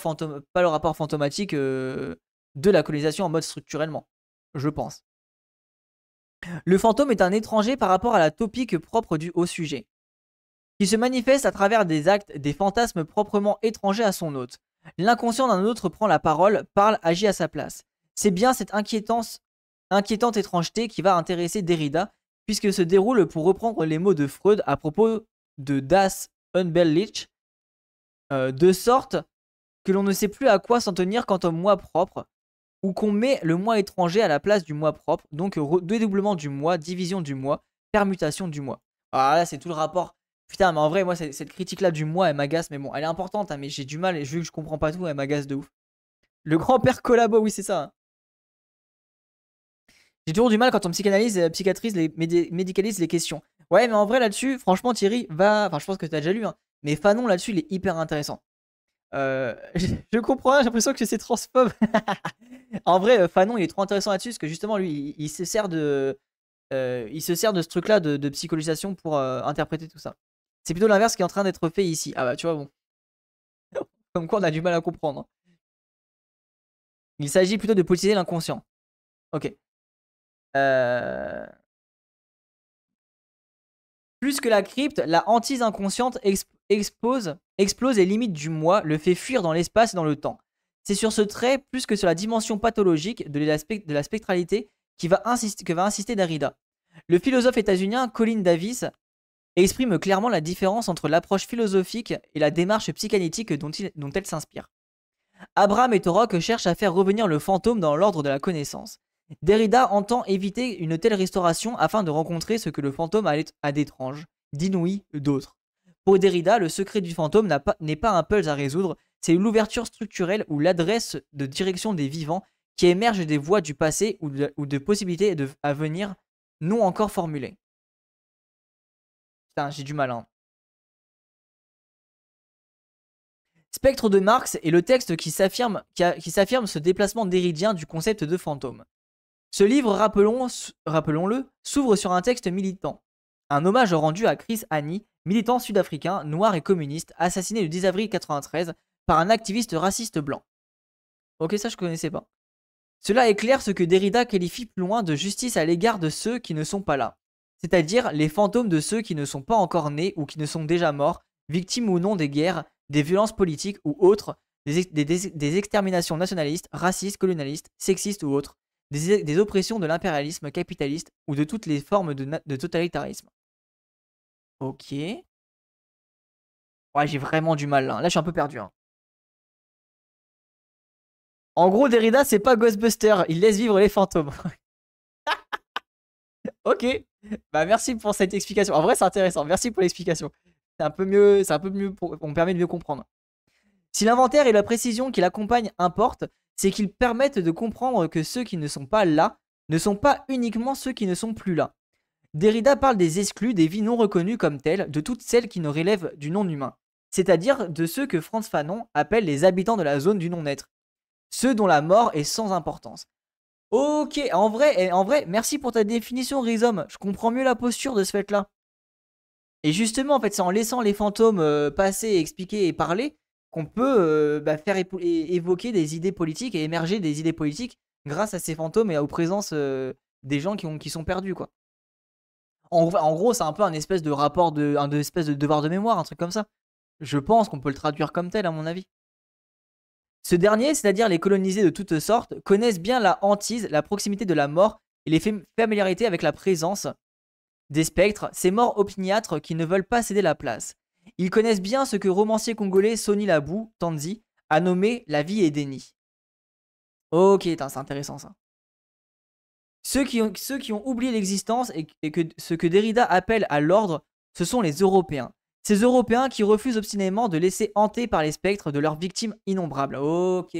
pas le rapport fantomatique euh, de la colonisation en mode structurellement, je pense. Le fantôme est un étranger par rapport à la topique propre du haut sujet, qui se manifeste à travers des actes, des fantasmes proprement étrangers à son hôte. L'inconscient d'un autre prend la parole, parle, agit à sa place. C'est bien cette inquiétance, inquiétante étrangeté qui va intéresser Derrida, puisque se déroule, pour reprendre les mots de Freud à propos de Das Unbellich, euh, de sorte que l'on ne sait plus à quoi s'en tenir quant au moi propre, ou qu'on met le moi étranger à la place du moi propre, donc dédoublement du moi, division du moi, permutation du moi. Ah là, c'est tout le rapport. Putain, mais en vrai, moi, cette critique-là du moi, elle m'agace, mais bon, elle est importante, hein, mais j'ai du mal, et vu que je comprends pas tout, elle m'agace de ouf. Le grand-père collabo, oui, c'est ça. Hein. J'ai toujours du mal quand on psychanalyse, euh, psychiatrise, les, médicalise les questions. Ouais, mais en vrai, là-dessus, franchement, Thierry, va. Enfin, je pense que tu as déjà lu, hein, mais Fanon, là-dessus, il est hyper intéressant. Euh, je, comprends, j'ai l'impression que c'est transphobe. en vrai, euh, Fanon, il est trop intéressant là-dessus, parce que justement, lui, il, se sert de. Euh, il se sert de ce truc-là de, psychologisation pour interpréter tout ça. C'est plutôt l'inverse qui est en train d'être fait ici. Ah bah, tu vois, bon. Comme quoi, on a du mal à comprendre. Hein. Il s'agit plutôt de politiser l'inconscient. Ok. Euh, plus que la crypte, la hantise inconsciente explose les limites du moi, le fait fuir dans l'espace et dans le temps. C'est sur ce trait, plus que sur la dimension pathologique de la, de la spectralité, qui va insister, que va insister Darida. Le philosophe états-unien Colin Davis exprime clairement la différence entre l'approche philosophique et la démarche psychanalytique dont, dont elle s'inspire. Abraham et Torok cherchent à faire revenir le fantôme dans l'ordre de la connaissance, Derrida entend éviter une telle restauration afin de rencontrer ce que le fantôme a d'étrange, d'inouï, d'autre. Pour Derrida, le secret du fantôme n'est pas, un puzzle à résoudre, c'est l'ouverture structurelle ou l'adresse de direction des vivants qui émerge des voies du passé ou de, possibilités à venir non encore formulées. Putain, j'ai du mal, hein. Spectre de Marx est le texte qui s'affirme ce déplacement déridien du concept de fantôme. Ce livre, rappelons, rappelons-le, s'ouvre sur un texte militant. Un hommage rendu à Chris Hani, militant sud-africain, noir et communiste, assassiné le 10 avril 1993 par un activiste raciste blanc. Ok, ça je connaissais pas. Cela éclaire ce que Derrida qualifie plus loin de justice à l'égard de ceux qui ne sont pas là, c'est-à-dire les fantômes de ceux qui ne sont pas encore nés ou qui ne sont déjà morts, victimes ou non des guerres, des violences politiques ou autres, des exterminations nationalistes, racistes, colonialistes, sexistes ou autres, des, oppressions de l'impérialisme capitaliste ou de toutes les formes de, totalitarisme. Ok. Ouais, j'ai vraiment du mal là. Hein. Là, je suis un peu perdu. Hein. En gros, Derrida, c'est pas Ghostbuster. Il laisse vivre les fantômes. ok. Bah, merci pour cette explication. En vrai, c'est intéressant. Merci pour l'explication. C'est un peu mieux. C'est un peu mieux. Pour... On permet de mieux comprendre. Si l'inventaire et la précision qui l'accompagnent importent, c'est qu'ils permettent de comprendre que ceux qui ne sont pas là ne sont pas uniquement ceux qui ne sont plus là. Derrida parle des exclus, des vies non reconnues comme telles, de toutes celles qui ne relèvent du non-humain, c'est-à-dire de ceux que Franz Fanon appelle les habitants de la zone du non-être, ceux dont la mort est sans importance. Ok, en vrai, eh, en vrai, merci pour ta définition, Rhizome, je comprends mieux la posture de ce fait-là. Et justement, en fait, c'est en laissant les fantômes euh, passer, expliquer et parler qu'on peut euh, bah, faire évoquer des idées politiques et émerger des idées politiques grâce à ces fantômes et aux présences euh, des gens qui, sont perdus, En, gros, c'est un peu un espèce de rapport, de, un espèce de devoir de mémoire, un truc comme ça. Je pense qu'on peut le traduire comme tel, à mon avis. Ce dernier, c'est-à-dire les colonisés de toutes sortes, connaissent bien la hantise, la proximité de la mort et les familiarités avec la présence des spectres, ces morts opiniâtres qui ne veulent pas céder la place. Ils connaissent bien ce que romancier congolais Sonny Labou, Tanzi, a nommé la vie et déni. Ok, c'est intéressant ça. Ceux qui ont, oublié l'existence et, que ce que Derrida appelle à l'ordre, ce sont les Européens. Ces Européens qui refusent obstinément de laisser hanter par les spectres de leurs victimes innombrables. Ok.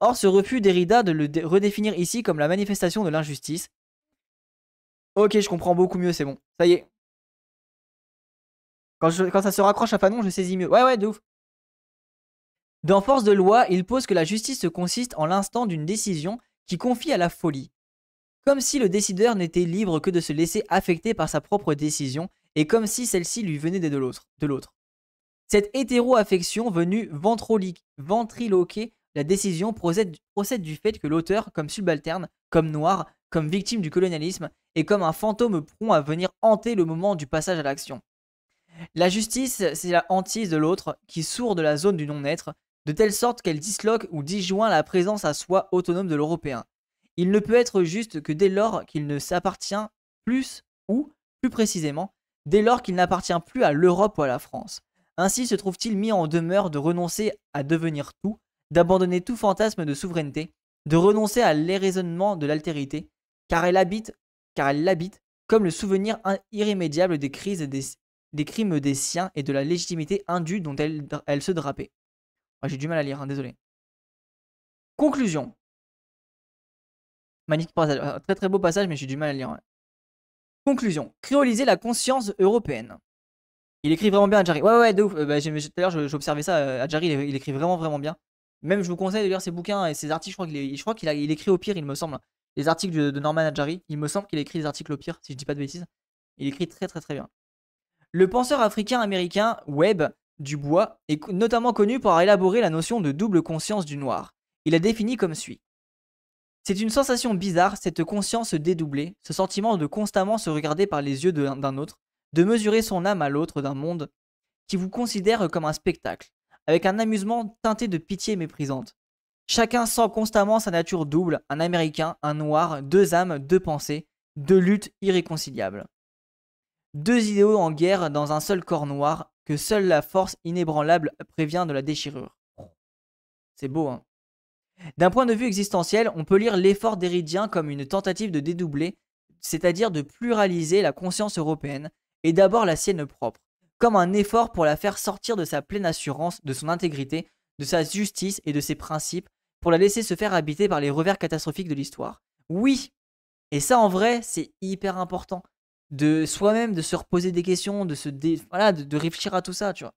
Or, ce refus Derrida de le redéfinir ici comme la manifestation de l'injustice. Ok, je comprends beaucoup mieux, c'est bon. Ça y est, quand, ça se raccroche à Fanon, je saisis mieux. Ouais, ouais, de ouf. Dans Force de loi, il pose que la justice consiste en l'instant d'une décision qui confie à la folie. Comme si le décideur n'était libre que de se laisser affecter par sa propre décision et comme si celle-ci lui venait de l'autre. Cette hétéro-affection venue ventriloquer la décision procède, procède du fait que l'auteur, comme subalterne, comme noir, comme victime du colonialisme, est comme un fantôme prompt à venir hanter le moment du passage à l'action. La justice, c'est la hantise de l'autre qui sourd de la zone du non-être, de telle sorte qu'elle disloque ou disjoint la présence à soi autonome de l'Européen. Il ne peut être juste que dès lors qu'il ne s'appartient plus ou, plus précisément, dès lors qu'il n'appartient plus à l'Europe ou à la France. Ainsi se trouve-t-il mis en demeure de renoncer à devenir tout, d'abandonner tout fantasme de souveraineté, de renoncer à l'éraisonnement de l'altérité, car elle habite, car elle l'habite, comme le souvenir irrémédiable des crises et des des crimes des siens et de la légitimité indue dont elle, elle se drapait. Ah, j'ai du mal à lire, hein, désolé. Conclusion. Magnifique passage. Très très beau passage, mais j'ai du mal à lire. Conclusion. Créoliser la conscience européenne. Il écrit vraiment bien, Adjari. Ouais, ouais, de ouf. Euh, bah, tout à l'heure, j'observais ça. Adjari, euh, il, écrit vraiment, vraiment bien. Même, je vous conseille de lire ses bouquins et ses articles. Je crois qu'il écrit au pire, il me semble. Les articles de, Norman Adjari. Il me semble qu'il écrit des articles au pire, si je dis pas de bêtises. Il écrit très, très, très bien. Le penseur africain-américain Webb Dubois est notamment connu pour avoir élaboré la notion de double conscience du noir. Il la définit comme suit. C'est une sensation bizarre, cette conscience dédoublée, ce sentiment de constamment se regarder par les yeux d'un autre, de mesurer son âme à l'autre d'un monde qui vous considère comme un spectacle, avec un amusement teinté de pitié méprisante. Chacun sent constamment sa nature double, un Américain, un Noir, deux âmes, deux pensées, deux luttes irréconciliables. Deux idéaux en guerre dans un seul corps noir que seule la force inébranlable prévient de la déchirure. C'est beau, hein D'un point de vue existentiel, on peut lire l'effort d'Héridien comme une tentative de dédoubler, c'est-à-dire de pluraliser la conscience européenne, et d'abord la sienne propre, comme un effort pour la faire sortir de sa pleine assurance, de son intégrité, de sa justice et de ses principes, pour la laisser se faire habiter par les revers catastrophiques de l'histoire. Oui Et ça en vrai, c'est hyper important de soi-même, de se reposer des questions, de se voilà, de, réfléchir à tout ça, tu vois.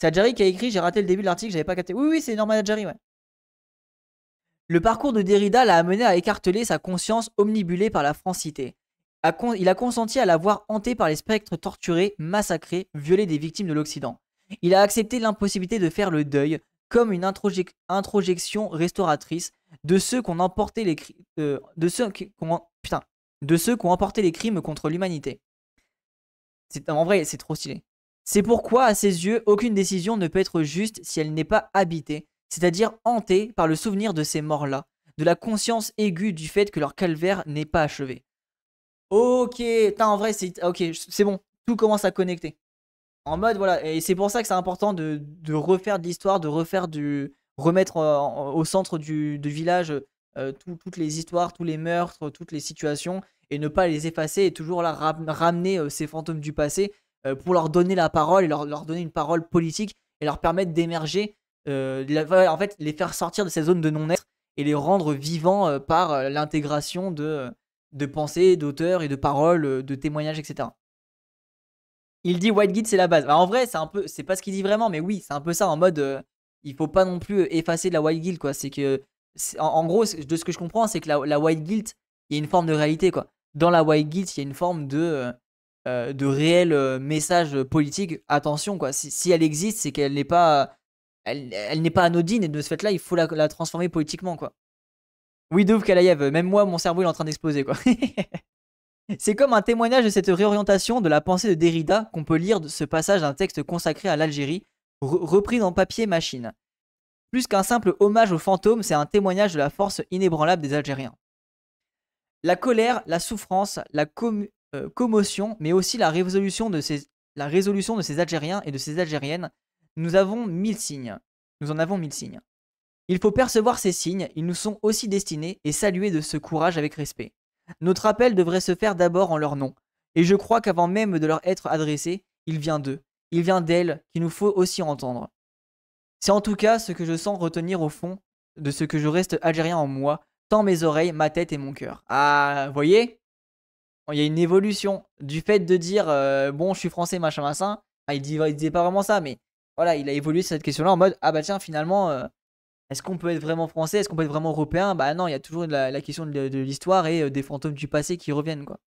C'est Adjari qui a écrit, j'ai raté le début de l'article, j'avais pas capté. Oui, oui, c'est normal Adjari, ouais. Le parcours de Derrida l'a amené à écarteler sa conscience omnibulée par la francité. il a consenti à la voir hantée par les spectres torturés, massacrés, violés des victimes de l'Occident. Il a accepté l'impossibilité de faire le deuil comme une introjection restauratrice de ceux qu'on emportait les cris, euh, de ceux qu'on putain de ceux qui ont emporté les crimes contre l'humanité. En vrai, c'est trop stylé. C'est pourquoi, à ses yeux, aucune décision ne peut être juste si elle n'est pas habitée, c'est-à-dire hantée par le souvenir de ces morts-là, de la conscience aiguë du fait que leur calvaire n'est pas achevé. Ok, en vrai, c'est bon, tout commence à connecter. En mode, voilà, et c'est pour ça que c'est important de, refaire de l'histoire, de refaire du. remettre euh, au centre du village euh, toutes les histoires, tous les meurtres, toutes les situations, et ne pas les effacer, et toujours ramener euh, ces fantômes du passé euh, pour leur donner la parole, et leur, donner une parole politique, et leur permettre d'émerger, en fait, les faire sortir de ces zones de non-être, et les rendre vivants par l'intégration de, de pensées, d'auteurs, et de paroles, de témoignages, etc. Il dit White Guild c'est la base. Bah, en vrai, c'est un peu, c'est pas ce qu'il dit vraiment, mais oui, c'est un peu ça en mode, il faut pas non plus effacer de la White Guild, quoi. C'est que en, gros, de ce que je comprends, c'est que la, white guilt, il y a une forme de réalité, quoi. Dans la white guilt, il y a une forme de, euh, euh, de réel euh, message politique. Attention, quoi. Si, elle existe, c'est qu'elle n'est pas, elle, n'est pas anodine, et de ce fait-là, il faut la, transformer politiquement, quoi. Oui, de ouf, Kalayev. Même moi, mon cerveau, est en train d'exploser, quoi. C'est comme un témoignage de cette réorientation de la pensée de Derrida qu'on peut lire de ce passage d'un texte consacré à l'Algérie, repris dans papier machine. Plus qu'un simple hommage aux fantômes, c'est un témoignage de la force inébranlable des Algériens. La colère, la souffrance, la euh, commotion, mais aussi la résolution, de ces, la résolution de ces Algériens et de ces Algériennes, nous avons mille signes. Nous en avons mille signes. Il faut percevoir ces signes, ils nous sont aussi destinés et saluer de ce courage avec respect. Notre appel devrait se faire d'abord en leur nom, et je crois qu'avant même de leur être adressé, il vient d'eux, il vient d'elles qu'il nous faut aussi entendre. C'est en tout cas ce que je sens retenir au fond de ce que je reste algérien en moi, tant mes oreilles, ma tête et mon cœur. Ah, voyez Il y a une évolution du fait de dire euh, bon, je suis français, machin, machin. Ah, il, disait pas vraiment ça, mais voilà, il a évolué cette question-là en mode ah bah tiens, finalement, euh, est-ce qu'on peut être vraiment français Est-ce qu'on peut être vraiment européen Bah non, il y a toujours la, question de, l'histoire et euh, des fantômes du passé qui reviennent, quoi.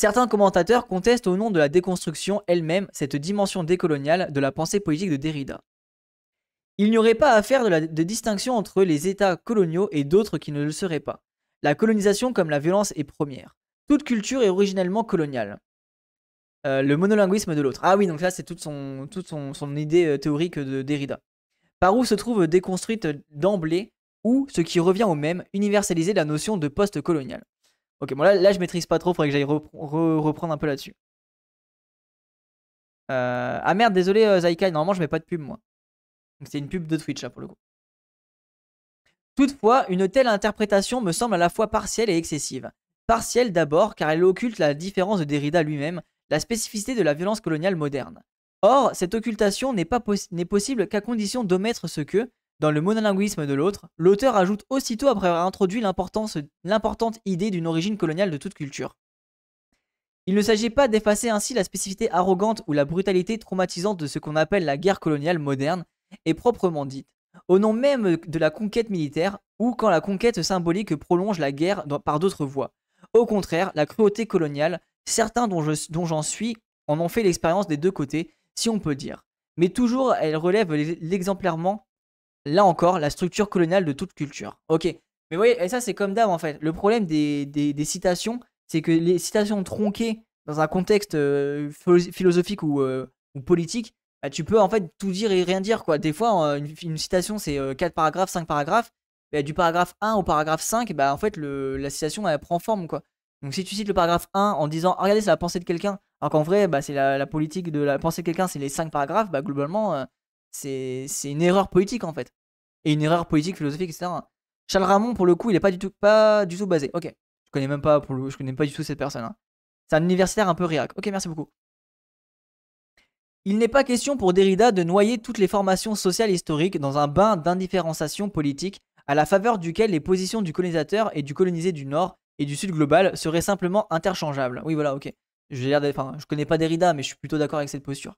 Certains commentateurs contestent au nom de la déconstruction elle-même cette dimension décoloniale de la pensée politique de Derrida. Il n'y aurait pas à faire de, distinction entre les États coloniaux et d'autres qui ne le seraient pas. La colonisation comme la violence est première. Toute culture est originellement coloniale. Euh, le monolinguisme de l'autre. Ah oui, donc là c'est toute, son, toute son, son idée euh, théorique de Derrida. Par où se trouve déconstruite d'emblée ou, ce qui revient au même, universaliser la notion de post-colonial. Ok, bon là, là je maîtrise pas trop, faudrait que j'aille reprendre un peu là-dessus. Euh, ah merde, désolé euh, normalement je mets pas de pub moi. c'est une pub de Twitch là pour le coup. Toutefois, une telle interprétation me semble à la fois partielle et excessive. Partielle d'abord car elle occulte la différence de Derrida lui-même, la spécificité de la violence coloniale moderne. Or, cette occultation n'est possible qu'à condition d'omettre ce que, dans le monolinguisme de l'autre, l'auteur ajoute aussitôt après avoir introduit l'importante idée d'une origine coloniale de toute culture. Il ne s'agit pas d'effacer ainsi la spécificité arrogante ou la brutalité traumatisante de ce qu'on appelle la guerre coloniale moderne, et proprement dite, au nom même de la conquête militaire, ou quand la conquête symbolique prolonge la guerre par d'autres voies. Au contraire, la cruauté coloniale, certains dont j'en suis en ont fait l'expérience des deux côtés, si on peut dire. Mais toujours, elle relève l'exemplairement là encore, la structure coloniale de toute culture. Ok. Mais vous voyez, et ça, c'est comme d'hab, en fait. Le problème des, citations, c'est que les citations tronquées dans un contexte euh, philosophique ou, euh, politique, bah, tu peux en fait tout dire et rien dire. quoi. Des fois, une, citation, c'est euh, quatre 4 paragraphes, 5 paragraphes. Bah, du paragraphe 1 au paragraphe 5, bah, en fait, la citation, elle prend forme. quoi. Donc si tu cites le paragraphe 1 en disant ah, Regardez, c'est la pensée de quelqu'un, alors qu'en vrai, bah, c'est la, politique de la pensée de quelqu'un, c'est les 5 paragraphes, bah, globalement, c'est une erreur politique en fait. Et une erreur politique, philosophique, etc. Charles Ramon, pour le coup, il n'est pas du tout, pas du tout basé. Ok, je connais même pas, je connais pas du tout cette personne. Hein. C'est un universitaire un peu réac. Ok, merci beaucoup. Il n'est pas question pour Derrida de noyer toutes les formations sociales historiques dans un bain d'indifférenciation politique à la faveur duquel les positions du colonisateur et du colonisé du Nord et du Sud global seraient simplement interchangeables. Oui, voilà, ok. je connais pas Derrida, mais je suis plutôt d'accord avec cette posture.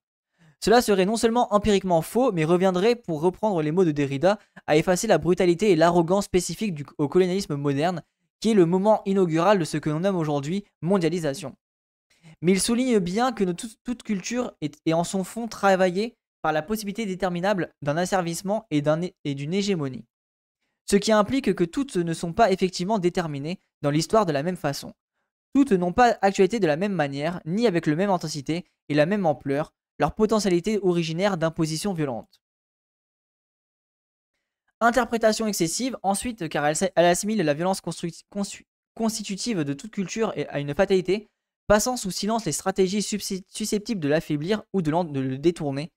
Cela serait non seulement empiriquement faux, mais reviendrait, pour reprendre les mots de Derrida, à effacer la brutalité et l'arrogance spécifique au colonialisme moderne, qui est le moment inaugural de ce que l'on nomme aujourd'hui mondialisation. Mais il souligne bien que toute culture est, en son fond travaillée par la possibilité déterminable d'un asservissement et d'une hégémonie. Ce qui implique que toutes ne sont pas effectivement déterminées dans l'histoire de la même façon. Toutes n'ont pas actualité de la même manière, ni avec la même intensité et la même ampleur, leur potentialité originaire d'imposition violente. Interprétation excessive, ensuite, car elle, assimile la violence constitutive de toute culture à une fatalité, passant sous silence les stratégies susceptibles de l'affaiblir ou de, le détourner.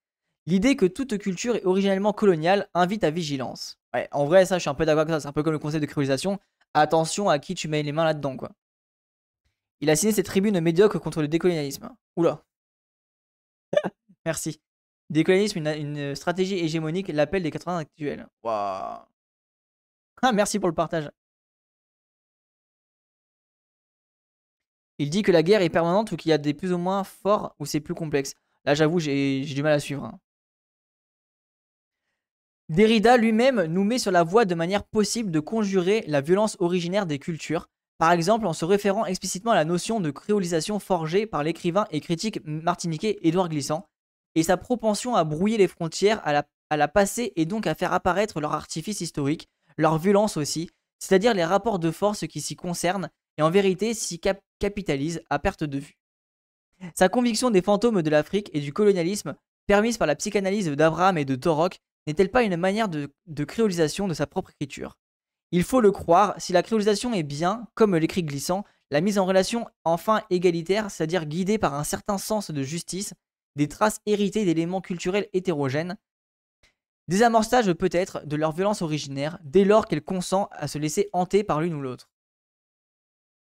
L'idée que toute culture est originellement coloniale invite à vigilance. Ouais, en vrai, ça, je suis un peu d'accord avec ça, c'est un peu comme le concept de colonisation. Attention à qui tu mets les mains là-dedans, quoi. Il a signé cette tribune médiocre contre le décolonialisme. Oula. Merci. Décolonisme, une, une, stratégie hégémonique, l'appel des 80 actuels. Ah, merci pour le partage. Il dit que la guerre est permanente ou qu'il y a des plus ou moins forts ou c'est plus complexe. Là, j'avoue, j'ai du mal à suivre. Hein. Derrida lui-même nous met sur la voie de manière possible de conjurer la violence originaire des cultures, par exemple en se référant explicitement à la notion de créolisation forgée par l'écrivain et critique martiniquais Édouard Glissant, et sa propension à brouiller les frontières à la, passer et donc à faire apparaître leur artifice historique, leur violence aussi, c'est-à-dire les rapports de force qui s'y concernent et en vérité s'y capitalisent à perte de vue. Sa conviction des fantômes de l'Afrique et du colonialisme, permise par la psychanalyse d'Abraham et de Torok, n'est-elle pas une manière de créolisation de sa propre écriture il faut le croire, si la créolisation est bien, comme l'écrit Glissant, la mise en relation enfin égalitaire, c'est-à-dire guidée par un certain sens de justice, des traces héritées d'éléments culturels hétérogènes, des amorçages peut-être de leur violence originaire dès lors qu'elle consent à se laisser hanter par l'une ou l'autre.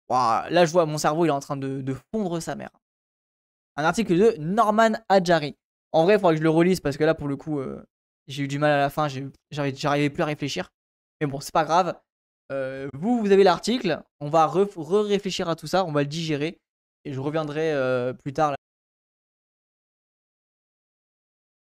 là je vois mon cerveau il est en train de, fondre sa mère. Un article de Norman Adjari. En vrai, il faudra que je le relise parce que là pour le coup euh, j'ai eu du mal à la fin, j'arrivais plus à réfléchir. Mais bon, c'est pas grave. Euh, vous, vous avez l'article. On va re-réfléchir à tout ça. On va le digérer. Et je reviendrai euh, plus tard